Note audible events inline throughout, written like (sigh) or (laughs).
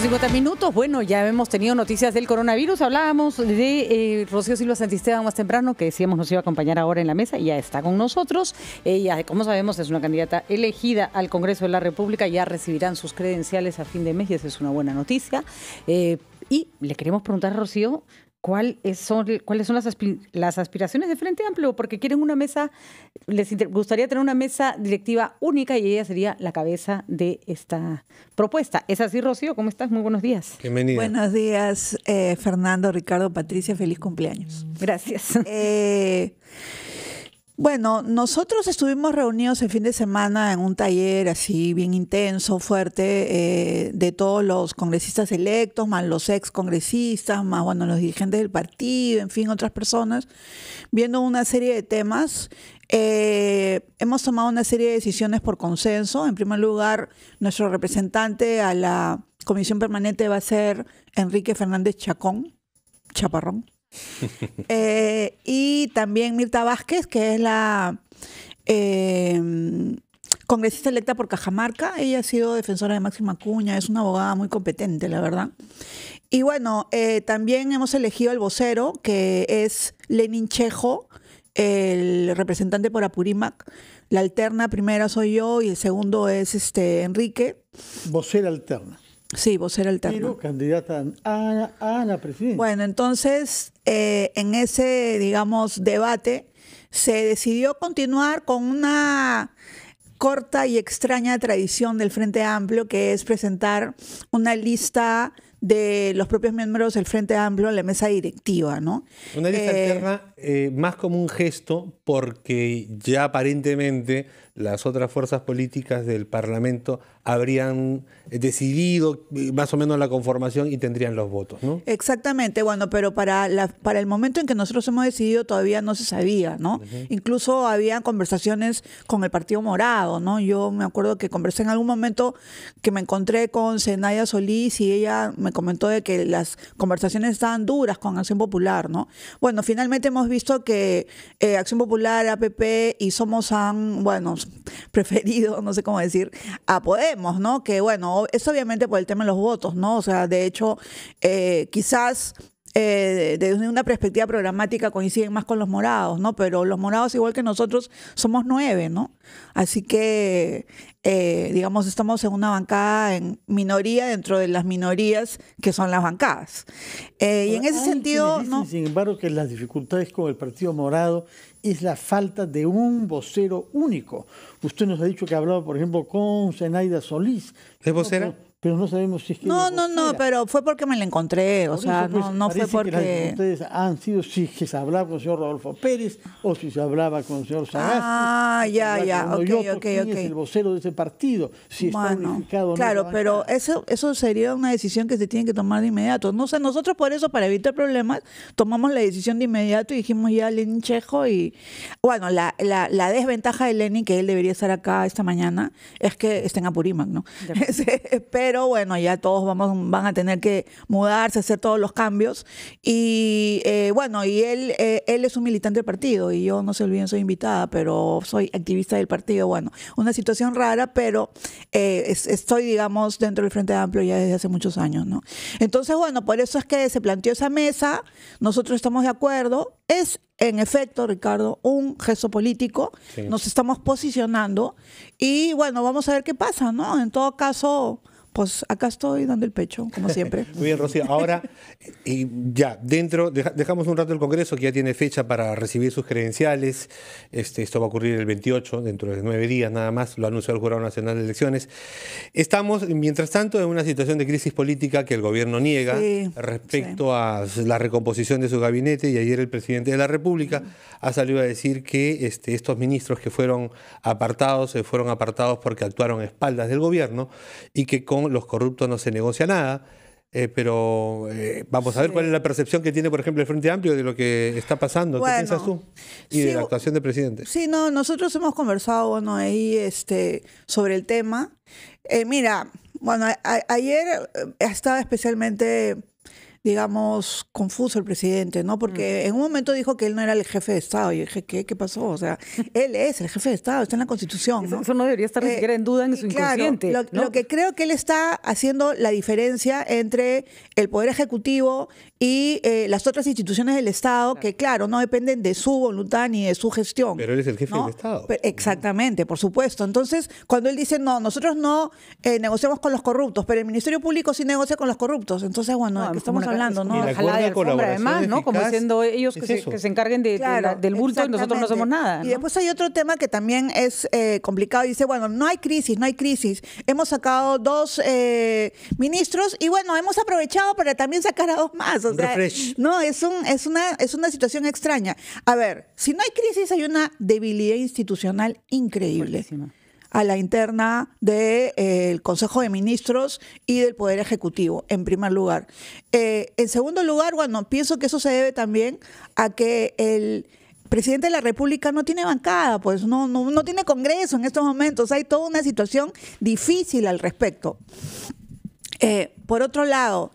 50 minutos. Bueno, ya hemos tenido noticias del coronavirus. Hablábamos de eh, Rocío Silva Santisteba más temprano, que decíamos nos iba a acompañar ahora en la mesa y ya está con nosotros. Ella, como sabemos, es una candidata elegida al Congreso de la República. Ya recibirán sus credenciales a fin de mes y esa es una buena noticia. Eh, y le queremos preguntar a Rocío cuáles son las, aspiraciones de Frente Amplio, porque quieren una mesa, les gustaría tener una mesa directiva única y ella sería la cabeza de esta propuesta. ¿Es así, Rocío? ¿Cómo estás? Muy buenos días. Buenos días, eh, Fernando, Ricardo, Patricia, feliz cumpleaños. Gracias. Eh, bueno, nosotros estuvimos reunidos el fin de semana en un taller así bien intenso, fuerte, eh, de todos los congresistas electos, más los ex congresistas, más bueno, los dirigentes del partido, en fin, otras personas, viendo una serie de temas. Eh, hemos tomado una serie de decisiones por consenso. En primer lugar, nuestro representante a la comisión permanente va a ser Enrique Fernández Chacón, Chaparrón. (laughs) Eh, y también Mirta Vázquez, que es la eh, congresista electa por Cajamarca. Ella ha sido defensora de Máxima Acuña, es una abogada muy competente, la verdad. Y bueno, eh, también hemos elegido al vocero, que es Lenin Chejo, el representante por Apurímac. La alterna primera soy yo y el segundo es este Enrique. Vocera alterna. Sí, el alterna. Pero candidata a, Ana la Bueno, entonces, eh, en ese, digamos, debate, se decidió continuar con una corta y extraña tradición del Frente Amplio, que es presentar una lista de los propios miembros del Frente Amplio en la mesa directiva, ¿no? Una eh, lista eh, más como un gesto porque ya aparentemente las otras fuerzas políticas del Parlamento habrían eh, decidido eh, más o menos la conformación y tendrían los votos, ¿no? Exactamente, bueno, pero para, el momento en que nosotros hemos decidido todavía no se sabía, ¿no? Incluso había conversaciones con el Partido Morado, ¿no? Yo me acuerdo que conversé en algún momento que me encontré con Zenaya Solís y ella me me comentó de que las conversaciones estaban duras con Acción Popular, ¿no? Bueno, finalmente hemos visto que eh, Acción Popular, APP y Somos han, bueno, (laughs) preferido, no sé cómo decir, a Podemos, ¿no? Que bueno, es obviamente por el tema de los votos, ¿no? O sea, de hecho, eh, quizás desde eh, una perspectiva programática coinciden más con los morados, ¿no? Pero los morados, igual que nosotros, somos nueve, ¿no? Así que, eh, digamos, estamos en una bancada en minoría dentro de las minorías que son las bancadas. Eh, y en ese sentido... ¿no? Sin embargo, que las dificultades con el Partido Morado es la falta de un vocero único. Usted nos ha dicho que ha hablado, por ejemplo, con Zenaida Solís. ¿Es vocera? Pero no sabemos si es que. No, no, no, pero fue porque me la encontré. O sea, pues, no, fue porque. ustedes han sido si se hablaba con el señor Rodolfo Pérez o si se hablaba con el señor Ah, ya, ya. Ok, ok, el vocero de ese partido. Si Claro, pero eso, eso sería una decisión que se tiene que tomar de inmediato. No sé, nosotros por eso, para evitar problemas, tomamos la decisión de inmediato y dijimos ya Lenin Chejo y. Bueno, la, desventaja de Lenin, que él debería estar acá esta mañana, es que está en Apurímac, ¿no? (laughs) pero pero bueno, ya todos vamos, van a tener que mudarse, hacer todos los cambios. Y eh, bueno, y él, eh, él es un militante del partido y yo no se olviden, soy invitada, pero soy activista del partido. Bueno, una situación rara, pero eh, estoy, digamos, dentro del Frente Amplio ya desde hace muchos años, ¿no? Entonces, bueno, por eso es que se planteó esa mesa, nosotros estamos de acuerdo, es en efecto, Ricardo, un gesto político. Nos estamos posicionando y bueno, vamos a ver qué pasa, ¿no? En todo caso, pues, acá estoy dando el pecho, como siempre. (laughs) Muy bien, Rocío. Ahora, eh, ya, dentro, dejamos un rato el Congreso, que ya tiene fecha para recibir sus credenciales. Este, esto va a ocurrir el 28, dentro de nueve días nada más, lo anunció el Jurado Nacional de Elecciones. Estamos, mientras tanto, en una situación de crisis política que el gobierno niega respecto a la recomposición de su gabinete, y ayer el presidente de la República ha salido a decir que este, estos ministros que fueron apartados, se fueron apartados porque actuaron a espaldas del gobierno y que con los corruptos no se negocia nada. Eh, pero eh, vamos a ver cuál es la percepción que tiene, por ejemplo, el Frente Amplio de lo que está pasando. ¿Qué piensas tú? Y de la actuación del presidente. Sí, no, nosotros hemos conversado bueno, ahí este, sobre el tema. Eh, mira, bueno, ayer estaba especialmente digamos, confuso el presidente, ¿no? Mm. Porque en un momento dijo que él no era el jefe de Estado. Yo dije, ¿qué, qué pasó? O sea, (laughs) él es el jefe de Estado, está en la Constitución. ¿no? Eso, no debería estar ni eh, siquiera en duda en su claro, Lo, que creo que él está haciendo la diferencia entre el Poder Ejecutivo y eh, las otras instituciones del Estado, que claro, no dependen de su voluntad ni de su gestión. Pero él es el jefe del Estado. exactamente, por supuesto. Entonces, cuando él dice, no, nosotros no eh, negociamos con los corruptos, pero el Ministerio Público sí negocia con los corruptos. Entonces, bueno, estamos hablando? Y además, Como haciendo ellos que, se, encarguen de, del bulto y nosotros no hacemos nada. Y después hay otro tema que también es eh, complicado. Dice, bueno, no hay crisis, no hay crisis. Hemos sacado dos eh, ministros y bueno, hemos aprovechado para también sacar a dos más. O no, es, un, es, una, es una situación extraña. A ver, si no hay crisis hay una debilidad institucional increíble a la interna del eh, Consejo de Ministros y del Poder Ejecutivo, en primer lugar. Eh, en segundo lugar, bueno, pienso que eso se debe también a que el presidente de la República no tiene bancada, pues no, no, tiene Congreso en estos momentos, hay toda una situación difícil al respecto. Eh, por otro lado,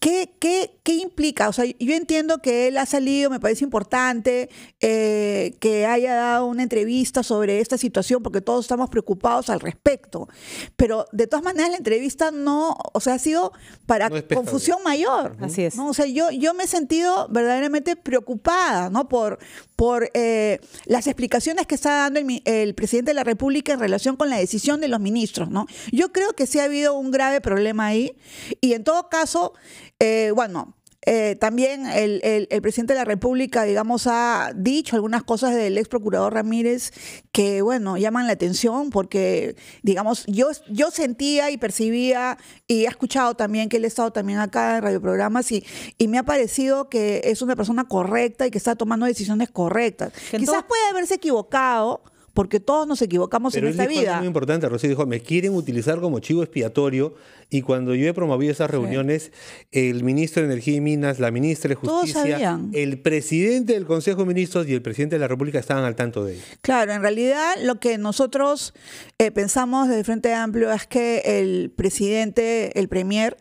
¿Qué, qué, implica? O sea, yo entiendo que él ha salido, me parece importante eh, que haya dado una entrevista sobre esta situación porque todos estamos preocupados al respecto. Pero de todas maneras la entrevista no, o sea, ha sido para confusión mayor. Así es. ¿no? O sea, yo, yo me he sentido verdaderamente preocupada ¿no? por, por eh, las explicaciones que está dando el, el, presidente de la República en relación con la decisión de los ministros. ¿no? Yo creo que sí ha habido un grave problema ahí y en todo caso... Eh, bueno, eh, también el, el, presidente de la República, digamos, ha dicho algunas cosas del ex procurador Ramírez que, bueno, llaman la atención porque, digamos, yo, yo sentía y percibía y he escuchado también que él ha estado también acá en radioprogramas y, y me ha parecido que es una persona correcta y que está tomando decisiones correctas. Quizás puede haberse equivocado, porque todos nos equivocamos en esta vida. Es muy importante, Rocío dijo, me quieren utilizar como chivo expiatorio y cuando yo he promovido esas reuniones, el ministro de Energía y Minas, la ministra de Justicia, el presidente del Consejo de Ministros y el presidente de la República estaban al tanto de ello. Claro, en realidad lo que nosotros eh, pensamos desde Frente Amplio es que el presidente, el premier,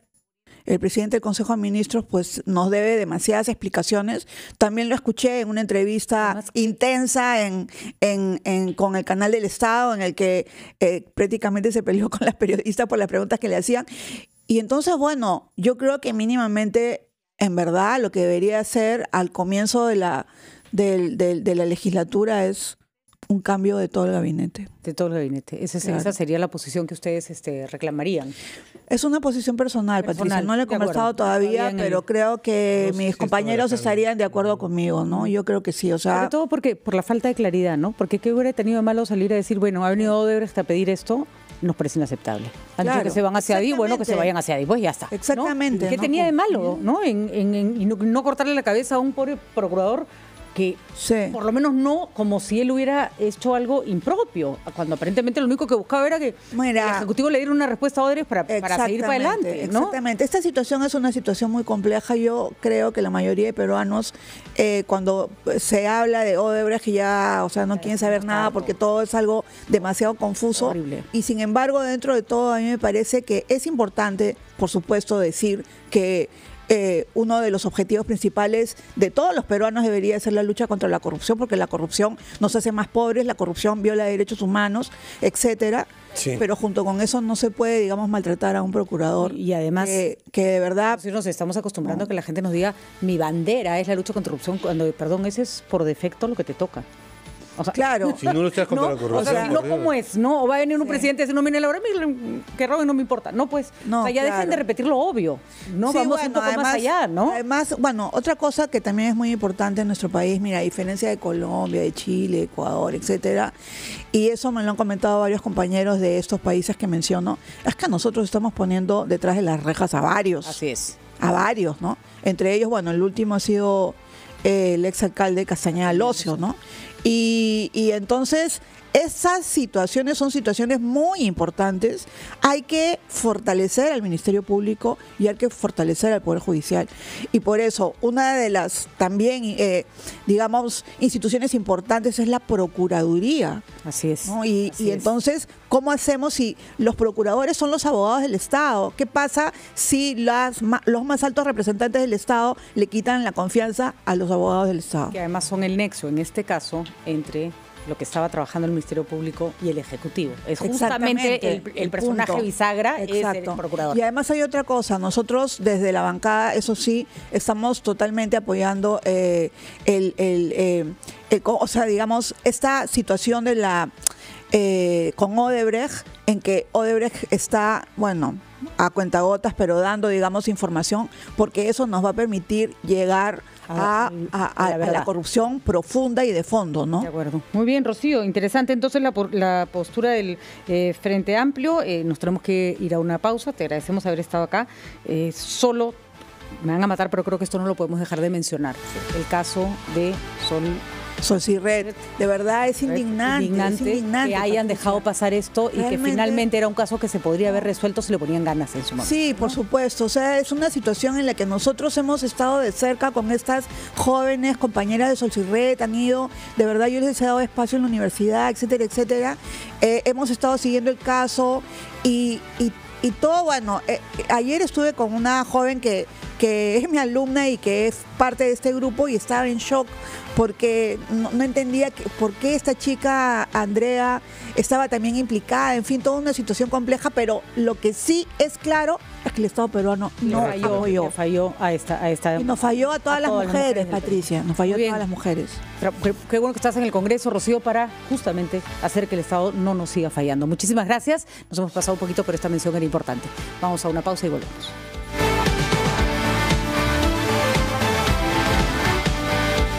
el presidente del Consejo de Ministros pues nos debe demasiadas explicaciones. También lo escuché en una entrevista intensa en, con el canal del Estado, en el que eh, prácticamente se peleó (laughs) con las periodistas por las preguntas que le hacían. Y entonces, bueno, yo creo que mínimamente, en verdad, lo que debería hacer al comienzo de la, de la legislatura es un cambio de todo el gabinete. De todo el gabinete. Esa Esa sería la posición que ustedes este, reclamarían. Es una posición personal, Patricia. No le he conversado todavía, pero creo que mis compañeros estarían de acuerdo conmigo, ¿no? Yo creo que sí. O sea, Sobre todo porque, por la falta de claridad, ¿no? Porque qué hubiera tenido de malo salir a decir, bueno, ha venido Odebrecht a pedir esto, nos parece inaceptable. Han que se van hacia ahí, bueno, que se vayan hacia ahí, pues ya está. Exactamente. ¿Qué tenía de malo, no? y no cortarle la cabeza a un pobre procurador que por lo menos no como si él hubiera hecho algo impropio, cuando aparentemente lo único que buscaba era que el Ejecutivo le diera una respuesta a Odres para, para seguir para adelante. Exactamente. Esta situación es una situación muy compleja. Yo creo que la mayoría de peruanos, eh, cuando se habla de Odebrecht, ya, o sea, no quieren saber nada porque todo es algo demasiado confuso. Horrible. Y sin embargo, dentro de todo, a mí me parece que es importante, por supuesto, decir que eh, uno de los objetivos principales de todos los peruanos debería ser la lucha contra la corrupción, porque la corrupción nos hace más pobres, la corrupción viola derechos humanos, etcétera. Pero junto con eso no se puede, digamos, maltratar a un procurador. Y además, que de verdad... nos estamos acostumbrando a que la gente nos diga, mi bandera es la lucha contra la corrupción, cuando, perdón, ese es por defecto lo que te toca. O sea, claro. Si no lo estás O no como es, ¿no? O va a venir un presidente y dice no, mire, la hora que y no me importa. No, pues, ya dejen de repetir lo obvio. No, no, vamos más allá, ¿no? Además, bueno, otra cosa que también es muy importante en nuestro país, mira, a diferencia de Colombia, de Chile, Ecuador, etcétera, y eso me lo han comentado varios compañeros de estos países que menciono, es que nosotros estamos poniendo detrás de las rejas a varios. Así es. A varios, ¿no? Entre ellos, bueno, el último ha sido eh, el exalcalde Castañeda Locio, ¿no? Y, entonces esas situaciones son situaciones muy importantes. Hay que fortalecer al Ministerio Público y hay que fortalecer al Poder Judicial. Y por eso, una de las también, eh, digamos, instituciones importantes es la Procuraduría. Así es. Y, entonces, ¿cómo hacemos si los procuradores son los abogados del Estado? ¿Qué pasa si los más altos representantes del Estado le quitan la confianza a los abogados del Estado? Que además son el nexo, en este caso, entre lo que estaba trabajando el Ministerio Público y el Ejecutivo. Es justamente el, personaje bisagra es el procurador. Y además hay otra cosa, nosotros desde la bancada, eso sí, estamos totalmente apoyando eh, el, eh, eh, o sea, digamos, esta situación de la eh, con Odebrecht en que Odebrecht está, bueno, a cuentagotas, pero dando, digamos, información, porque eso nos va a permitir llegar a, la corrupción profunda y de fondo, ¿no? De acuerdo. Muy bien, Rocío. Interesante entonces la, postura del eh, Frente Amplio. Eh, nos tenemos que ir a una pausa. Te agradecemos haber estado acá. Eh, solo me van a matar, pero creo que esto no lo podemos dejar de mencionar. El caso de Sol Solcired. Pues de verdad es indignante, que hayan dejado pasar esto y que finalmente era un caso que se podría haber resuelto si le ponían ganas en su momento. Sí, por supuesto, o sea, es una situación en la que nosotros hemos estado de cerca con estas jóvenes compañeras de Solcired, han ido, de verdad yo les he dado espacio en la universidad, etcétera, etcétera. Eh, hemos estado siguiendo el caso y, todo, bueno, eh, ayer estuve con una joven que que es mi alumna y que es parte de este grupo y estaba en shock porque no, entendía por qué esta chica, Andrea, estaba también implicada, en fin, toda una situación compleja, pero lo que sí es claro es que el Estado peruano no falló, a esta, a y nos falló a todas, las, mujeres, las mujeres, Patricia, nos falló a todas las mujeres. Qué bueno que estás en el Congreso, Rocío, para justamente hacer que el Estado no nos siga fallando. Muchísimas gracias, nos hemos pasado un poquito, pero esta mención era importante. Vamos a una pausa y volvemos.